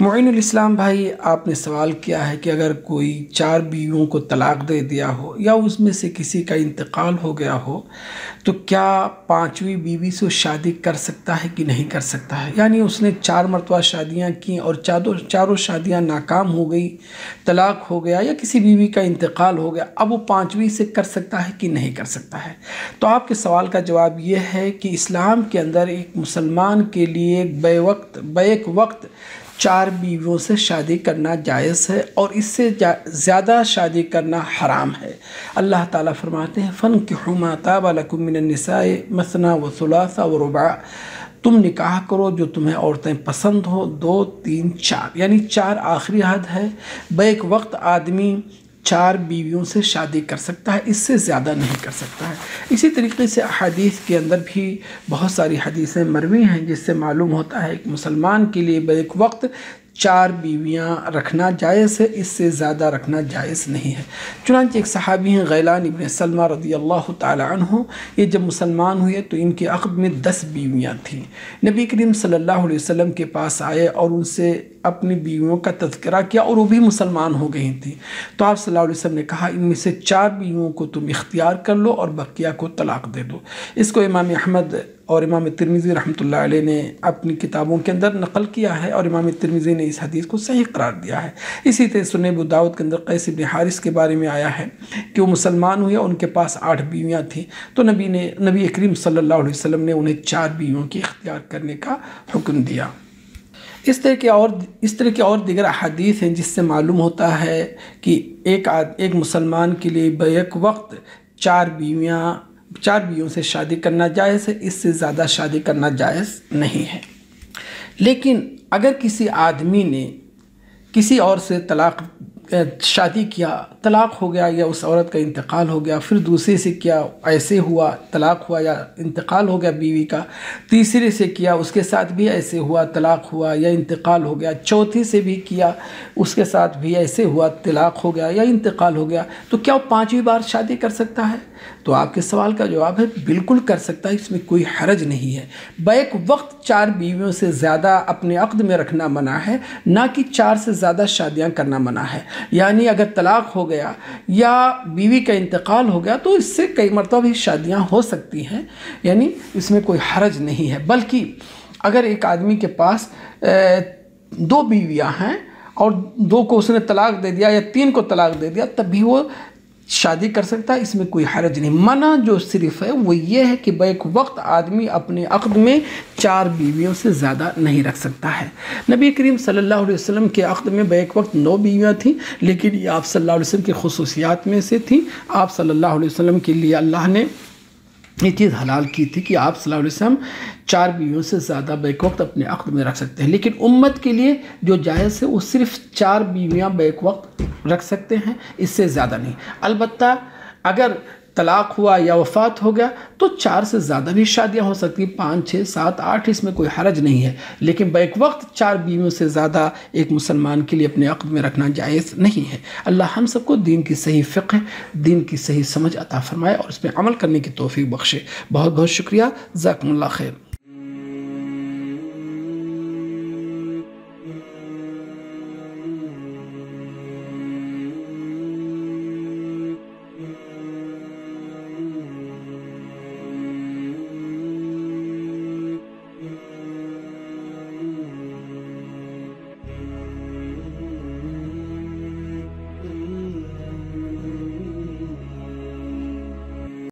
معین الاسلام بھائی آپ نے سوال کیا ہے کہ اگر کوئی چار بیویوں کو طلاق دے دیا ہو یا اس میں سے کسی کا انتقال ہو گیا ہو تو کیا پانچویں بیوی سے شادی کر سکتا ہے کہ نہیں کر سکتا ہے یعنی اس نے چار مرتبہ شادیاں کیں اور چاروں شادیاں ناکام ہو گئی طلاق ہو گیا یا کسی بیوی کا انتقال ہو گیا اب وہ پانچویں سے کر سکتا ہے کہ نہیں کر سکتا ہے تو آپ کے سوال کا جواب یہ ہے کہ اسلام کے اندر ایک مسلمان کے لیے بے وقت بےک وقت چار بیویوں سے شادی کرنا جائز ہے اور اس سے زیادہ شادی کرنا حرام ہے اللہ تعالیٰ فرماتے ہیں فن لکم من النساء مثنا و ثلاثہ و ربع تم نکاح کرو جو تمہیں عورتیں پسند ہو دو تین چار یعنی چار آخری حد ہے بیک وقت آدمی چار بیویوں سے شادی کر سکتا ہے اس سے زیادہ نہیں کر سکتا ہے اسی طریقے سے حدیث کے اندر بھی بہت ساری حدیثیں مروی ہیں جس سے معلوم ہوتا ہے کہ مسلمان کے لیے ایک وقت چار بیویاں رکھنا جائز ہے اس سے زیادہ رکھنا جائز نہیں ہے چنانچہ ایک صحابی ہیں غیلان ابن سلمہ رضی اللہ تعالی عنہ یہ جب مسلمان ہوئے تو ان کے عقب میں دس بیویاں تھیں نبی کریم صلی اللہ علیہ وسلم کے پاس آئے اور ان سے اپنی بیویوں کا تذکرہ کیا اور وہ بھی مسلمان ہو گئی تھیں تو آپ صلی اللہ علیہ وسلم نے کہا ان میں سے چار بیویوں کو تم اختیار کر لو اور بقیہ کو طلاق دے دو اس کو امام احمد اور امام ترمیزی رحمۃ اللہ علیہ نے اپنی کتابوں کے اندر نقل کیا ہے اور امام ترمیزی نے اس حدیث کو صحیح قرار دیا ہے اسی طرح سنے و دعوت کے اندر قیس ابن حارث کے بارے میں آیا ہے کہ وہ مسلمان ہوئے ان کے پاس آٹھ بیویاں تھیں تو نبی نے نبی کریم صلی اللہ علیہ وسلم نے انہیں چار بیویوں کی اختیار کرنے کا حکم دیا اس طرح کے اور اس طرح کے اور دیگر احادیث ہیں جس سے معلوم ہوتا ہے کہ ایک ایک مسلمان کے لیے بیک وقت چار بیویاں چار بیویوں سے شادی کرنا جائز ہے اس سے زیادہ شادی کرنا جائز نہیں ہے لیکن اگر کسی آدمی نے کسی اور سے طلاق شادی کیا طلاق ہو گیا یا اس عورت کا انتقال ہو گیا پھر دوسرے سے کیا ایسے ہوا طلاق ہوا یا انتقال ہو گیا بیوی کا تیسرے سے کیا اس کے ساتھ بھی ایسے ہوا طلاق ہوا یا انتقال ہو گیا چوتھی سے بھی کیا اس کے ساتھ بھی ایسے ہوا طلاق ہو گیا یا انتقال ہو گیا تو کیا وہ پانچویں بار شادی کر سکتا ہے تو آپ کے سوال کا جواب ہے بالکل کر سکتا ہے اس میں کوئی حرج نہیں ہے بیک وقت چار بیویوں سے زیادہ اپنے عقد میں رکھنا منع ہے نہ کہ چار سے زیادہ شادیاں کرنا منع ہے یعنی اگر طلاق ہو گیا یا بیوی کا انتقال ہو گیا تو اس سے کئی مرتبہ بھی شادیاں ہو سکتی ہیں یعنی اس میں کوئی حرج نہیں ہے بلکہ اگر ایک آدمی کے پاس دو بیویاں ہیں اور دو کو اس نے طلاق دے دیا یا تین کو طلاق دے دیا تب بھی وہ شادی کر سکتا ہے اس میں کوئی حرج نہیں منع جو صرف ہے وہ یہ ہے کہ بیک وقت آدمی اپنے عقد میں چار بیویوں سے زیادہ نہیں رکھ سکتا ہے نبی کریم صلی اللہ علیہ وسلم کے عقد میں بیک وقت نو بیویاں تھیں لیکن یہ آپ صلی اللہ علیہ وسلم کی خصوصیات میں سے تھیں آپ صلی اللہ علیہ وسلم کے لیے اللہ نے یہ چیز حلال کی تھی کہ آپ صلی اللہ علیہ وسلم چار بیویوں سے زیادہ بیک وقت اپنے عقد میں رکھ سکتے ہیں لیکن امت کے لیے جو جائز ہے وہ صرف چار بیویاں بیک وقت رکھ سکتے ہیں اس سے زیادہ نہیں البتہ اگر طلاق ہوا یا وفات ہو گیا تو چار سے زیادہ بھی شادیاں ہو سکتی پانچ چھ سات آٹھ اس میں کوئی حرج نہیں ہے لیکن بیک وقت چار بیویوں سے زیادہ ایک مسلمان کے لیے اپنے عقد میں رکھنا جائز نہیں ہے اللہ ہم سب کو دین کی صحیح فقہ دین کی صحیح سمجھ عطا فرمائے اور اس پہ عمل کرنے کی توفیق بخشے بہت بہت شکریہ ذاکم اللہ خیر